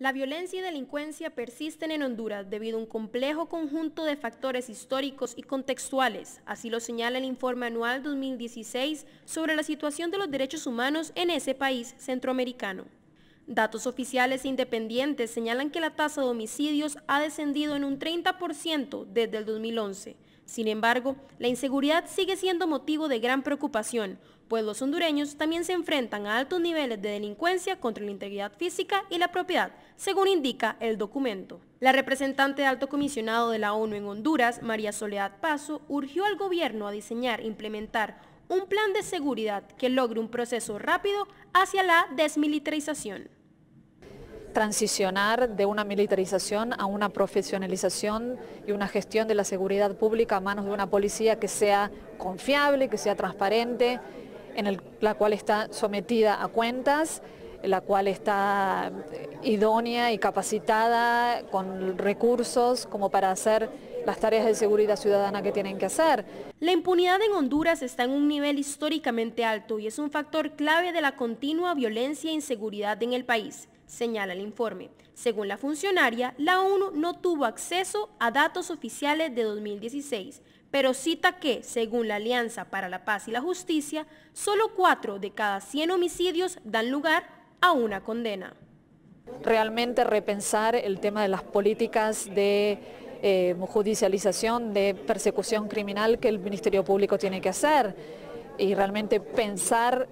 La violencia y delincuencia persisten en Honduras debido a un complejo conjunto de factores históricos y contextuales, así lo señala el informe anual 2016 sobre la situación de los derechos humanos en ese país centroamericano. Datos oficiales e independientes señalan que la tasa de homicidios ha descendido en un 30% desde el 2011, sin embargo, la inseguridad sigue siendo motivo de gran preocupación, pues los hondureños también se enfrentan a altos niveles de delincuencia contra la integridad física y la propiedad, según indica el documento. La representante de alto comisionado de la ONU en Honduras, María Soledad Paso, urgió al gobierno a diseñar e implementar un plan de seguridad que logre un proceso rápido hacia la desmilitarización transicionar de una militarización a una profesionalización y una gestión de la seguridad pública a manos de una policía que sea confiable, que sea transparente, en la cual está sometida a cuentas la cual está idónea y capacitada con recursos como para hacer las tareas de seguridad ciudadana que tienen que hacer. La impunidad en Honduras está en un nivel históricamente alto y es un factor clave de la continua violencia e inseguridad en el país, señala el informe. Según la funcionaria, la ONU no tuvo acceso a datos oficiales de 2016, pero cita que, según la Alianza para la Paz y la Justicia, solo cuatro de cada 100 homicidios dan lugar a una condena. Realmente repensar el tema de las políticas de eh, judicialización, de persecución criminal que el Ministerio Público tiene que hacer y realmente pensar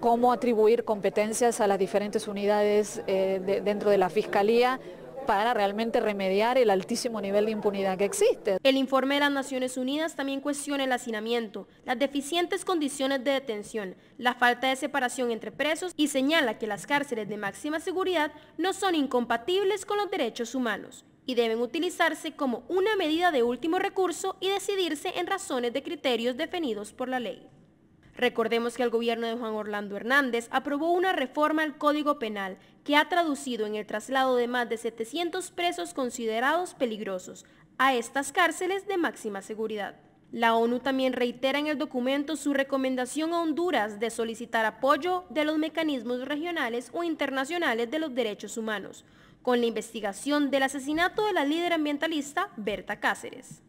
cómo atribuir competencias a las diferentes unidades eh, dentro de la Fiscalía para realmente remediar el altísimo nivel de impunidad que existe. El informe de las Naciones Unidas también cuestiona el hacinamiento, las deficientes condiciones de detención, la falta de separación entre presos y señala que las cárceles de máxima seguridad no son incompatibles con los derechos humanos y deben utilizarse como una medida de último recurso y decidirse en razones de criterios definidos por la ley. Recordemos que el gobierno de Juan Orlando Hernández aprobó una reforma al Código Penal que ha traducido en el traslado de más de 700 presos considerados peligrosos a estas cárceles de máxima seguridad. La ONU también reitera en el documento su recomendación a Honduras de solicitar apoyo de los mecanismos regionales o internacionales de los derechos humanos, con la investigación del asesinato de la líder ambientalista Berta Cáceres.